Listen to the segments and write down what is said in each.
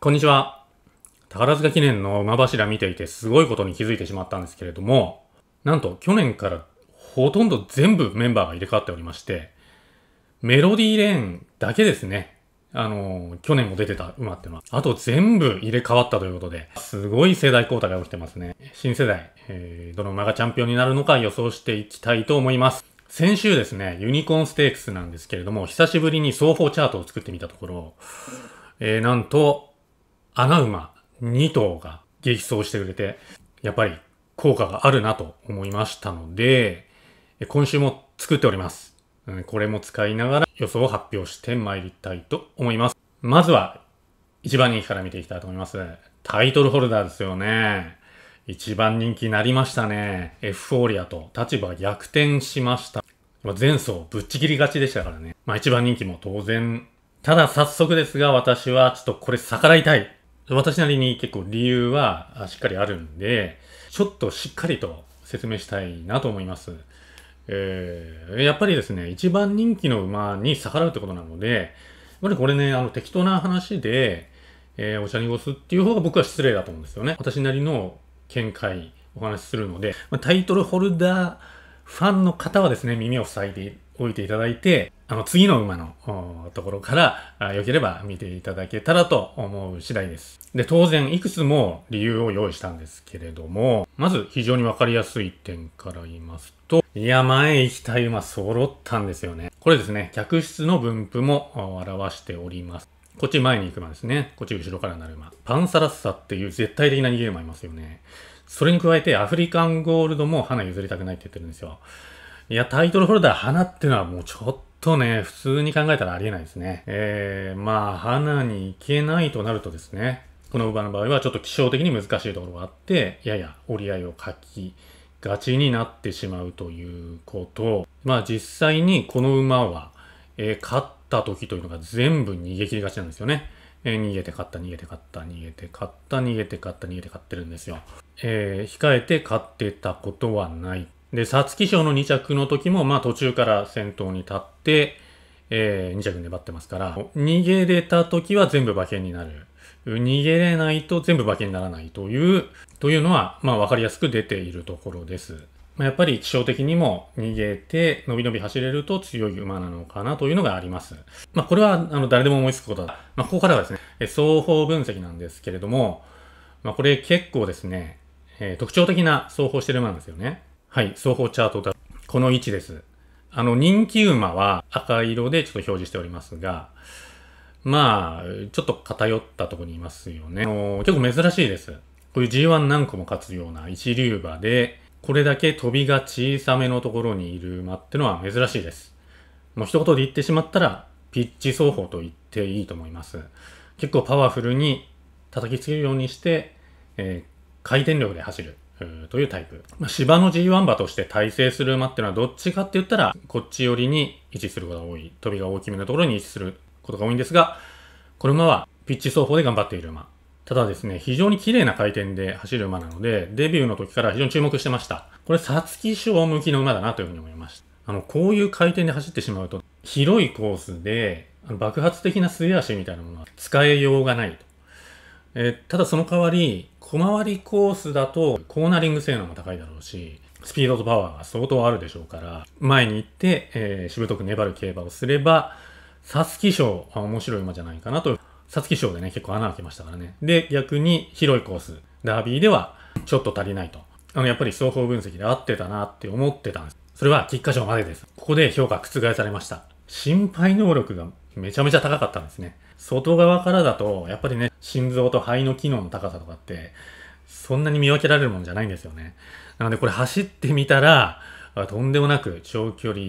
こんにちは。宝塚記念の馬柱見ていてすごいことに気づいてしまったんですけれども、なんと去年からほとんど全部メンバーが入れ替わっておりまして、メロディーレーンだけですね。あの去年も出てた馬ってのは、あと全部入れ替わったということで、すごい世代交代が起きてますね。新世代、えー、どの馬がチャンピオンになるのか予想していきたいと思います。先週ですね、ユニコーンステークスなんですけれども、久しぶりに双方チャートを作ってみたところ、えー、なんと、穴馬2頭が激走してくれて、やっぱり効果があるなと思いましたので、今週も作っております。これも使いながら予想を発表して参りたいと思います。まずは1番人気から見ていきたいと思います。タイトルホルダーですよね。1番人気になりましたね。エフフォーリアと立場逆転しました。前走ぶっちぎりがちでしたからね。まあ1番人気も当然。ただ早速ですが私はちょっとこれ逆らいたい。私なりに結構理由はしっかりあるんで、ちょっとしっかりと説明したいなと思います。えー、やっぱりですね、一番人気の馬に逆らうってことなので、やっぱりこれね、あの適当な話で、えー、お茶濁すっていう方が僕は失礼だと思うんですよね。私なりの見解お話しするので、タイトルホルダーファンの方はですね、耳を塞いで置いていただいて、あの次の馬のところから良ければ見ていただけたらと思う次第です。で、当然いくつも理由を用意したんですけれども、まず非常にわかりやすい点から言いますと、いや、前行きたい馬揃ったんですよね。これですね、客室の分布も表しております。こっち前に行く馬ですね。こっち後ろからなる馬。パンサラッサっていう絶対的な逃げ馬いますよね。それに加えてアフリカンゴールドも花譲りたくないって言ってるんですよ。いや、タイトルホルダー花ってのはもうちょっととね、普通に考えたらありえないですね。えー、まあ、花に行けないとなるとですね、この馬の場合はちょっと気象的に難しいところがあって、やや折り合いを書きがちになってしまうということ。まあ実際にこの馬は、えー、勝った時というのが全部逃げ切りがちなんですよね。えー、逃げて勝った、逃げて勝った、逃げて勝った、逃げて勝った、逃げて勝ってるんですよ。えー、控えて勝ってたことはないで、皐月賞の2着の時も、まあ途中から先頭に立って、えー、2着粘ってますから、逃げれた時は全部馬券になる。逃げれないと全部馬券にならないという、というのは、まあ分かりやすく出ているところです。まあ、やっぱり気象的にも逃げて、伸び伸び走れると強い馬なのかなというのがあります。まあこれは、あの、誰でも思いつくことだ。まあここからはですね、双方分析なんですけれども、まあこれ結構ですね、えー、特徴的な双方してる馬なんですよね。はい、双方チャートだ。この位置です。あの、人気馬は赤色でちょっと表示しておりますが、まあ、ちょっと偏ったとこにいますよね。あの結構珍しいです。こういう G1 何個も勝つような一流馬で、これだけ飛びが小さめのところにいる馬ってのは珍しいです。もう一言で言ってしまったら、ピッチ走法と言っていいと思います。結構パワフルに叩きつけるようにして、えー、回転力で走る。というタイプ。まあ、芝の G1 馬として耐性する馬っていうのはどっちかって言ったら、こっち寄りに位置することが多い。飛びが大きめのところに位置することが多いんですが、この馬はピッチ走法で頑張っている馬。ただですね、非常に綺麗な回転で走る馬なので、デビューの時から非常に注目してました。これ、サ皐月賞向きの馬だなというふうに思いました。あの、こういう回転で走ってしまうと、広いコースで、爆発的な末足みたいなものは使えようがないと。えー、ただその代わり、小回りコースだとコーナリング性能も高いだろうし、スピードとパワーが相当あるでしょうから、前に行って、えー、しぶとく粘る競馬をすれば、皐月賞は面白い馬じゃないかなと。皐月賞でね、結構穴開けましたからね。で、逆に広いコース、ダービーではちょっと足りないと。あの、やっぱり双方分析で合ってたなって思ってたんです。それは菊花賞までです。ここで評価覆されました。心肺能力がめちゃめちゃ高かったんですね。外側からだと、やっぱりね、心臓と肺の機能の高さとかって、そんなに見分けられるもんじゃないんですよね。なのでこれ走ってみたら、とんでもなく長距離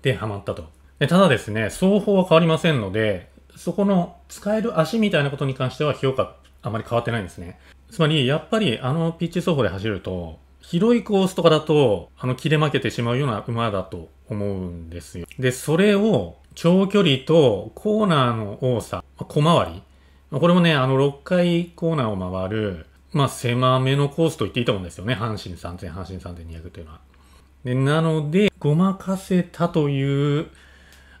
でハマったと。でただですね、走法は変わりませんので、そこの使える足みたいなことに関しては評価あまり変わってないんですね。つまり、やっぱりあのピッチ走法で走ると、広いコースとかだと、あの、切れ負けてしまうような馬だと思うんですよ。で、それを、長距離とコーナーの多さ、小回り。これもね、あの、6回コーナーを回る、まあ、狭めのコースと言っていいと思うんですよね。阪神3000、阪神3200というのは。で、なので、ごまかせたという、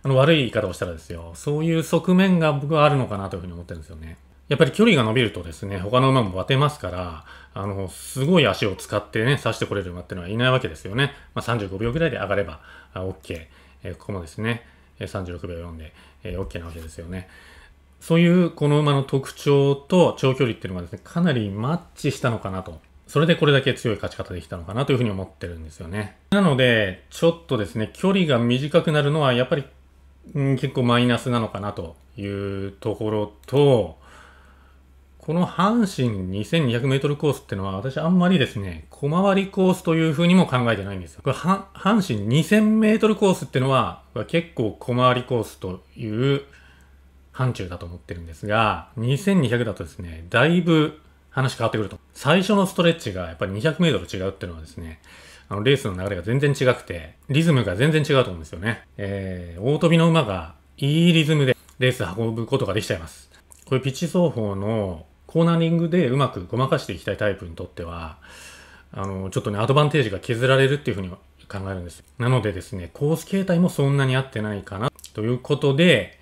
あの、悪い言い方をしたらですよ。そういう側面が僕はあるのかなというふうに思ってるんですよね。やっぱり距離が伸びるとですね、他の馬もバテますから、あの、すごい足を使ってね、刺してこれる馬っていうのはいないわけですよね。まあ、35秒ぐらいで上がれば、OK。えー、ここもですね、36秒4で、えー、OK なわけですよね。そういうこの馬の特徴と長距離っていうのがですね、かなりマッチしたのかなと。それでこれだけ強い勝ち方できたのかなというふうに思ってるんですよね。なので、ちょっとですね、距離が短くなるのはやっぱり、ん、結構マイナスなのかなというところと、この阪神 2200m コースってのは私あんまりですね、小回りコースというふうにも考えてないんですよ。これ阪神 2000m コースってのは結構小回りコースという範疇だと思ってるんですが、2200だとですね、だいぶ話変わってくると。最初のストレッチがやっぱり 200m 違うっていうのはですね、あのレースの流れが全然違くて、リズムが全然違うと思うんですよね。えー、大飛びの馬がいいリズムでレース運ぶことができちゃいます。これピッチ走法のコーナリングでうまくごまかしていきたいタイプにとっては、あの、ちょっとね、アドバンテージが削られるっていうふうに考えるんです。なのでですね、コース形態もそんなに合ってないかな、ということで、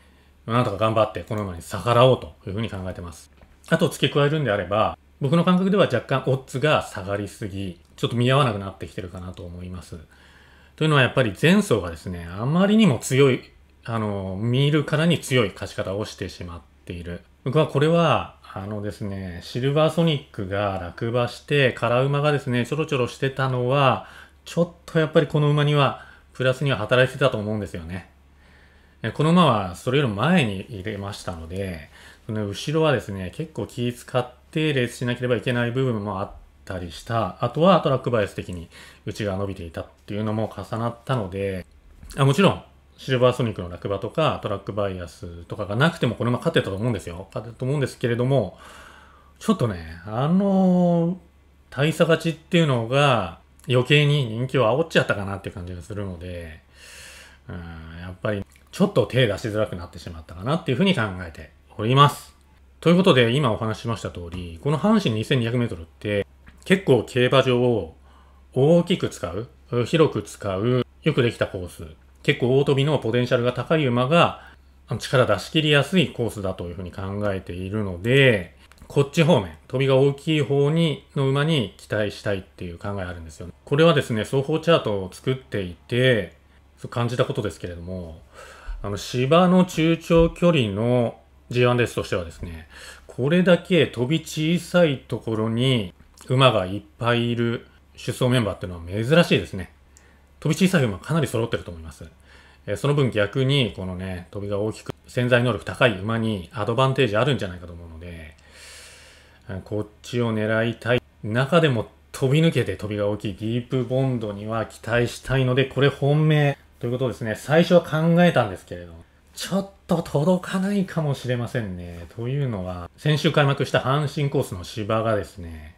なんとか頑張ってこのうに逆らおうというふうに考えてます。あと付け加えるんであれば、僕の感覚では若干オッズが下がりすぎ、ちょっと見合わなくなってきてるかなと思います。というのはやっぱり前走がですね、あまりにも強い、あの、見るからに強い勝ち方をしてしまっている。僕はこれはあのですね、シルバーソニックが落馬して、ウ馬がですね、ちょろちょろしてたのは、ちょっとやっぱりこの馬には、プラスには働いてたと思うんですよね。この馬はそれより前に入れましたので、その後ろはですね、結構気使ってレースしなければいけない部分もあったりした、あとはトラックバイス的に内側伸びていたっていうのも重なったので、あもちろんシルバーソニックの落馬とかトラックバイアスとかがなくてもこのまま勝ってたと思うんですよ。勝ってたと思うんですけれども、ちょっとね、あの、大差勝ちっていうのが余計に人気を煽っちゃったかなって感じがするので、うん、やっぱりちょっと手出しづらくなってしまったかなっていうふうに考えております。ということで、今お話ししました通り、この阪神2200メートルって結構競馬場を大きく使う、広く使う、よくできたコース結構大飛びのポテンシャルが高い馬が力出し切りやすいコースだというふうに考えているので、こっち方面、飛びが大きい方にの馬に期待したいっていう考えあるんですよ、ね。これはですね、双方チャートを作っていて、感じたことですけれども、あの芝の中長距離の G1 レースとしてはですね、これだけ飛び小さいところに馬がいっぱいいる出走メンバーっていうのは珍しいですね。飛び小さい馬かなり揃ってると思います。えその分逆に、このね、飛びが大きく、潜在能力高い馬にアドバンテージあるんじゃないかと思うので、こっちを狙いたい。中でも飛び抜けて飛びが大きいディープボンドには期待したいので、これ本命ということですね。最初は考えたんですけれど、ちょっと届かないかもしれませんね。というのは、先週開幕した阪神コースの芝がですね、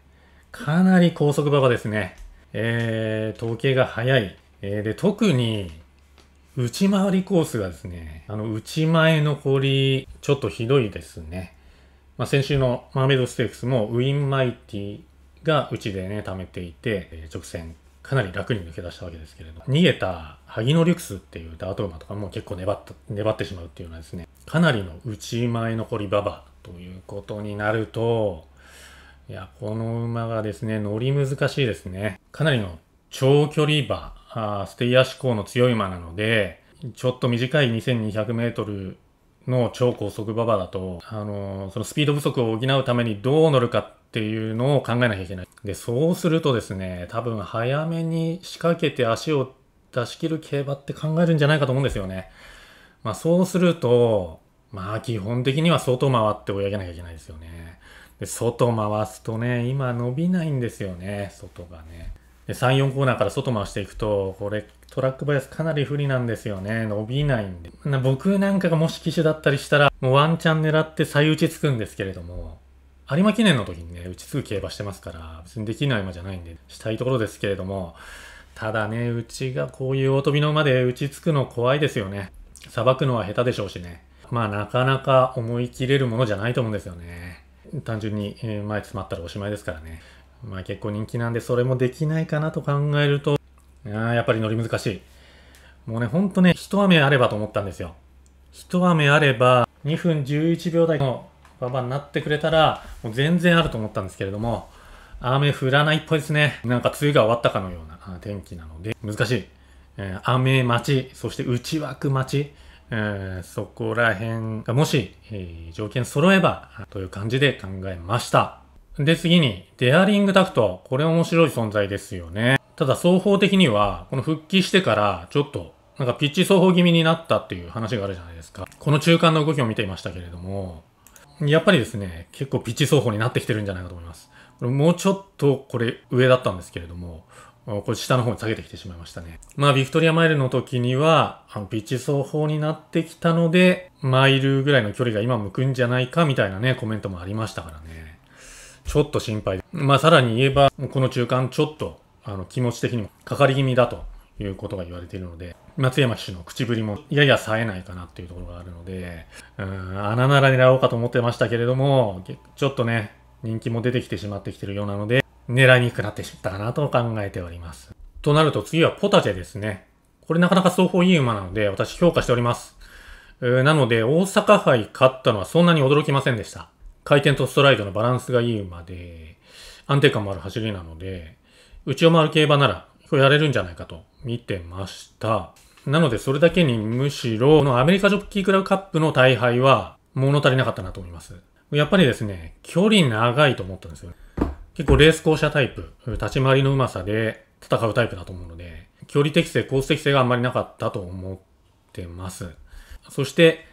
かなり高速馬場ですね。えー、統計が早いえー、で、特に、内回りコースがですね、あの、内前の堀、ちょっとひどいですね。まあ、先週のマーメイドステークスも、ウィンマイティがうちでね、貯めていて、えー、直線かなり楽に抜け出したわけですけれども、逃げた萩野リュクスっていうダート馬とかも結構粘った粘ってしまうっていうのはですね、かなりの内前の堀馬場ということになると、いや、この馬がですね、乗り難しいですね。かなりの長距離馬あステイヤー志向の強い馬なので、ちょっと短い2200メートルの超高速馬場だと、あのそのスピード不足を補うためにどう乗るかっていうのを考えなきゃいけない。で、そうするとですね、多分早めに仕掛けて足を出し切る競馬って考えるんじゃないかと思うんですよね。まあそうすると、まあ基本的には外回って追い上げなきゃいけないですよね。で外回すとね、今伸びないんですよね、外がね。で、3、4コーナーから外回していくと、これ、トラックバイアスかなり不利なんですよね。伸びないんで。な僕なんかがもし機種だったりしたら、もうワンチャン狙って再打ちつくんですけれども、有馬記念の時にね、打ちつく競馬してますから、別にできない馬じゃないんで、したいところですけれども、ただね、うちがこういう大飛びの馬で打ちつくの怖いですよね。さばくのは下手でしょうしね。まあなかなか思い切れるものじゃないと思うんですよね。単純に、え前詰まったらおしまいですからね。まあ結構人気なんでそれもできないかなと考えると、あやっぱり乗り難しい。もうね、ほんとね、一雨あればと思ったんですよ。一雨あれば、2分11秒台の馬場になってくれたら、もう全然あると思ったんですけれども、雨降らないっぽいですね。なんか梅雨が終わったかのような天気なので、難しい。えー、雨待ち、そして内枠待ち、えー、そこら辺がもし、えー、条件揃えばという感じで考えました。で、次に、デアリングダクト。これ面白い存在ですよね。ただ、双方的には、この復帰してから、ちょっと、なんかピッチ走法気味になったっていう話があるじゃないですか。この中間の動きを見ていましたけれども、やっぱりですね、結構ピッチ走法になってきてるんじゃないかと思います。これもうちょっと、これ上だったんですけれども、これ下の方に下げてきてしまいましたね。まあ、ビクトリアマイルの時には、あのピッチ走法になってきたので、マイルぐらいの距離が今向くんじゃないかみたいなね、コメントもありましたからね。ちょっと心配。まあ、さらに言えば、この中間、ちょっと、あの、気持ち的にもかかり気味だということが言われているので、松山騎手の口ぶりもやや冴えないかなっていうところがあるので、うん、穴なら狙おうかと思ってましたけれども、ちょっとね、人気も出てきてしまってきてるようなので、狙いにくくなってしまったかなと考えております。となると次はポタジェですね。これなかなか双方いい馬なので、私評価しております。ー、なので、大阪杯勝ったのはそんなに驚きませんでした。回転とストライドのバランスがいい馬で、安定感もある走りなので、内を回る競馬なら、これやれるんじゃないかと見てました。なので、それだけにむしろ、このアメリカジョッキークラブカップの大敗は物足りなかったなと思います。やっぱりですね、距離長いと思ったんですよ。結構レース校舎タイプ、立ち回りのうまさで戦うタイプだと思うので、距離適性、コース適性があんまりなかったと思ってます。そして、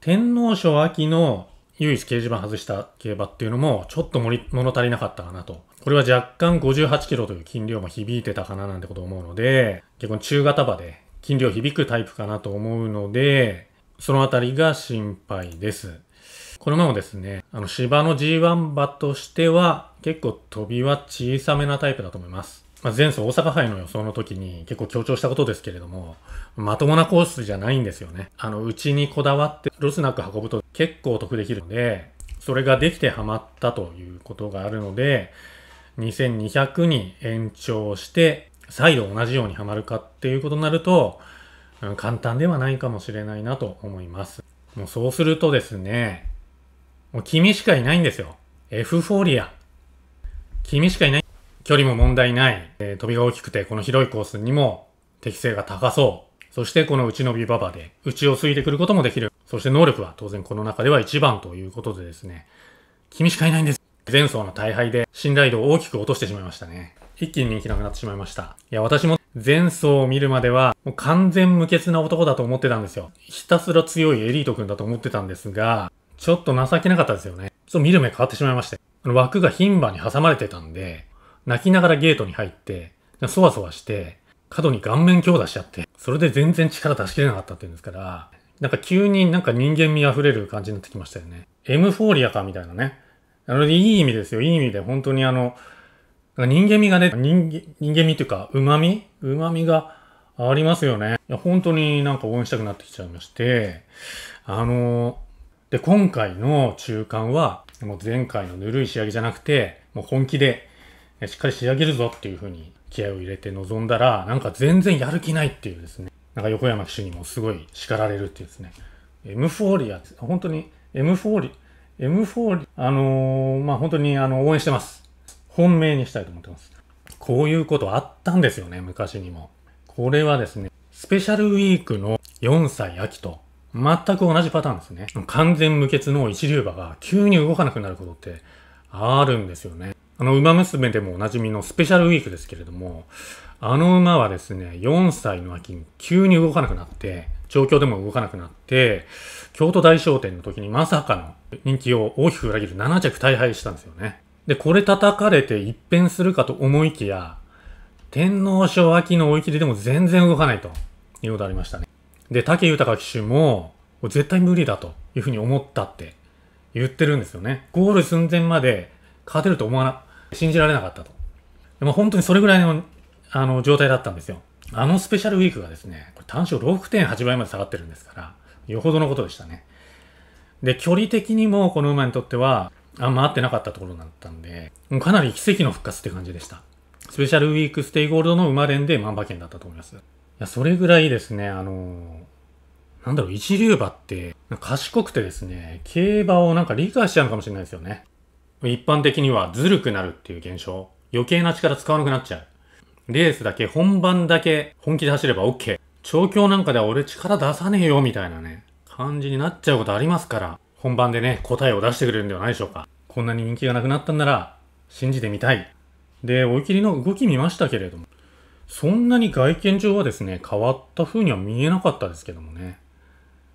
天皇賞秋の唯一掲示板外した競馬っていうのも、ちょっと物足りなかったかなと。これは若干58キロという筋量も響いてたかななんてこと思うので、結構中型馬で筋量響くタイプかなと思うので、そのあたりが心配です。このままですね、あの芝の G1 馬としては結構飛びは小さめなタイプだと思います。まあ、前走大阪杯の予想の時に結構強調したことですけれども、まともなコースじゃないんですよね。あの、うちにこだわってロスなく運ぶと結構得できるので、それができてはまったということがあるので、2200に延長して、再度同じようにハマるかっていうことになると、うん、簡単ではないかもしれないなと思います。もうそうするとですね、もう君しかいないんですよ。エフフォーリア。君しかいない。距離も問題ない、えー、飛びが大きくてこの広いコースにも適性が高そう。そしてこの内伸びバ場で内をついてくることもできる。そして能力は当然この中では一番ということでですね、君しかいないんです。前走の大敗で信頼度を大きく落としてしまいましたね。一気に人気なくなってしまいました。いや、私も前走を見るまでは、もう完全無欠な男だと思ってたんですよ。ひたすら強いエリート君だと思ってたんですが、ちょっと情けなかったですよね。ちょっと見る目変わってしまいまして。あの枠が牝馬に挟まれてたんで、泣きながらゲートに入って、そわそわして、角に顔面強打しちゃって、それで全然力出しきれなかったっていうんですから、なんか急になんか人間味溢れる感じになってきましたよね。エムフォーリアかみたいなね。あの、いい意味ですよ。いい意味で、本当にあの、人間味がね、人間人間味というか、旨味旨味がありますよね。いや、本当になんか応援したくなってきちゃいまして、あの、で、今回の中間は、もう前回のぬるい仕上げじゃなくて、もう本気でしっかり仕上げるぞっていうふうに気合を入れて臨んだら、なんか全然やる気ないっていうですね。なんか横山騎手にもすごい叱られるっていうですね。M 4リア、本当に M 4リ、M 4リ、あのー、まあ、本当にあの、応援してます。本命にしたいと思ってます。こういうことあったんですよね、昔にも。これはですね、スペシャルウィークの4歳秋と全く同じパターンですね。完全無欠の一流馬が急に動かなくなることってあるんですよね。あの、馬娘でもおなじみのスペシャルウィークですけれども、あの馬はですね、4歳の秋に急に動かなくなって、状況でも動かなくなって、京都大商店の時にまさかの人気を大きく裏切る7着大敗したんですよね。で、これ叩かれて一変するかと思いきや、天皇賞秋の追い切りでも全然動かないということありましたね。で、竹豊騎手も、絶対無理だというふうに思ったって言ってるんですよね。ゴール寸前まで勝てると思わな信じられなかったと。でも本当にそれぐらいのあの状態だったんですよ。あのスペシャルウィークがですね、これ単勝6.8倍まで下がってるんですから、よほどのことでしたね。で、距離的にもこの馬にとっては、あんま合ってなかったところだったんで、かなり奇跡の復活って感じでした。スペシャルウィークステイゴールドの馬連で万馬券だったと思います。いや、それぐらいですね、あのなんだろう、一流馬って、賢くてですね、競馬をなんか理解しちゃうのかもしれないですよね。一般的にはずるくなるっていう現象。余計な力使わなくなっちゃう。レースだけ、本番だけ本気で走れば OK。調教なんかでは俺力出さねえよみたいなね、感じになっちゃうことありますから、本番でね、答えを出してくれるんではないでしょうか。こんなに人気がなくなったんなら、信じてみたい。で、追い切りの動き見ましたけれども、そんなに外見上はですね、変わった風には見えなかったですけどもね。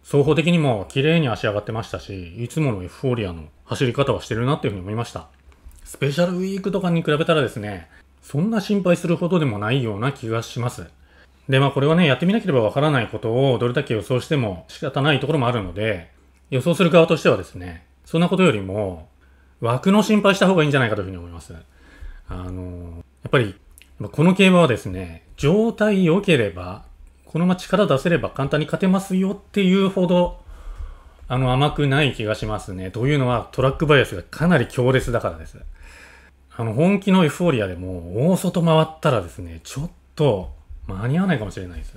双方的にも綺麗に足上がってましたし、いつものエフフォーリアの走り方はしてるなっていうふうに思いました。スペシャルウィークとかに比べたらですね、そんな心配するほどでもないような気がします。で、まあこれはね、やってみなければわからないことをどれだけ予想しても仕方ないところもあるので、予想する側としてはですね、そんなことよりも、枠の心配した方がいいんじゃないかというふうに思います。あの、やっぱり、この競馬はですね、状態良ければこのまま力出せれば簡単に勝てますよっていうほど、あの、甘くない気がしますね。というのは、トラックバイアスがかなり強烈だからです。あの、本気のエフフォーリアでも、大外回ったらですね、ちょっと間に合わないかもしれないです。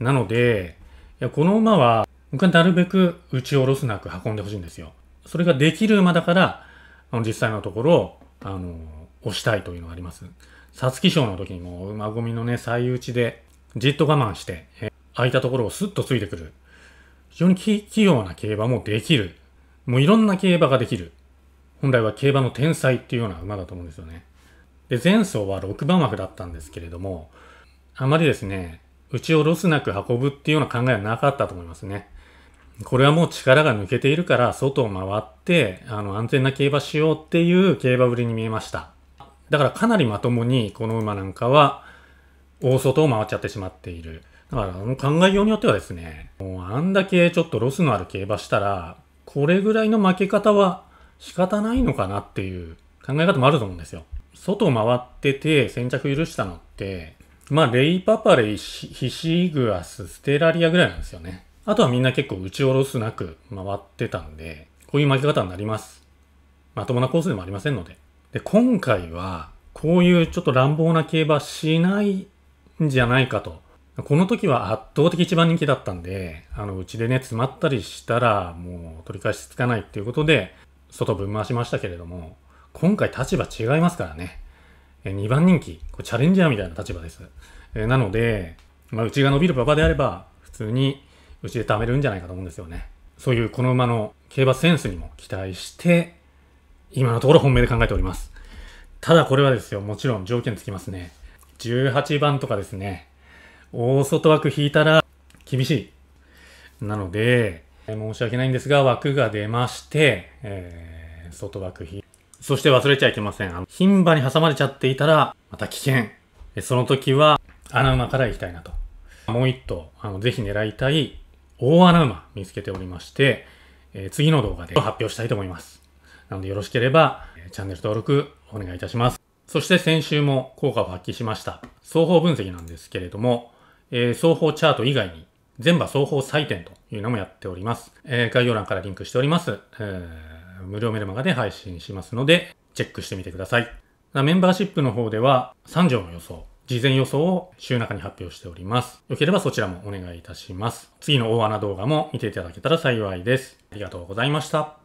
なので、いやこの馬は、僕はなるべく打ち下ろすなく運んでほしいんですよ。それができる馬だから、あの実際のところ、あの、押したいというのがあります。皐月賞の時にも馬込みのね、最打ちで、じっと我慢して、え空いたところをスッとついてくる。非常に器用な競馬もできる。もういろんな競馬ができる。本来は競馬の天才っていうような馬だと思うんですよね。で、前走は6番枠だったんですけれども、あまりですね、うちをロスなく運ぶっていうような考えはなかったと思いますね。これはもう力が抜けているから、外を回って、あの、安全な競馬しようっていう競馬ぶりに見えました。だからかなりまともに、この馬なんかは、大外を回っちゃってしまっている。だから、あの考えようによってはですね、もうあんだけちょっとロスのある競馬したら、これぐらいの負け方は仕方ないのかなっていう考え方もあると思うんですよ。外回ってて先着許したのって、まあ、レイパパレイ、ヒシグアス、ステラリアぐらいなんですよね。あとはみんな結構打ち下ろすなく回ってたんで、こういう負け方になります。まともなコースでもありませんので。で、今回は、こういうちょっと乱暴な競馬しないんじゃないかと。この時は圧倒的一番人気だったんで、あの、うちでね、詰まったりしたら、もう取り返しつかないっていうことで、外ぶん回しましたけれども、今回立場違いますからね。2番人気、こチャレンジャーみたいな立場です。なので、まあ、うちが伸びる馬場であれば、普通にうちで貯めるんじゃないかと思うんですよね。そういうこの馬の競馬センスにも期待して、今のところ本命で考えております。ただこれはですよ、もちろん条件つきますね。18番とかですね、大外枠引いたら厳しい。なので、申し訳ないんですが、枠が出まして、えー、外枠引そして忘れちゃいけません。あの牝馬に挟まれちゃっていたら、また危険。その時は、穴馬から行きたいなと。もう一頭、あの、ぜひ狙いたい、大穴馬見つけておりまして、えー、次の動画で発表したいと思います。なのでよろしければ、チャンネル登録お願いいたします。そして先週も効果を発揮しました。双方分析なんですけれども、えー、双方チャート以外に、全場双方採点というのもやっております。えー、概要欄からリンクしております。えー、無料メルマガで配信しますので、チェックしてみてください。メンバーシップの方では、3条の予想、事前予想を週中に発表しております。よければそちらもお願いいたします。次の大穴動画も見ていただけたら幸いです。ありがとうございました。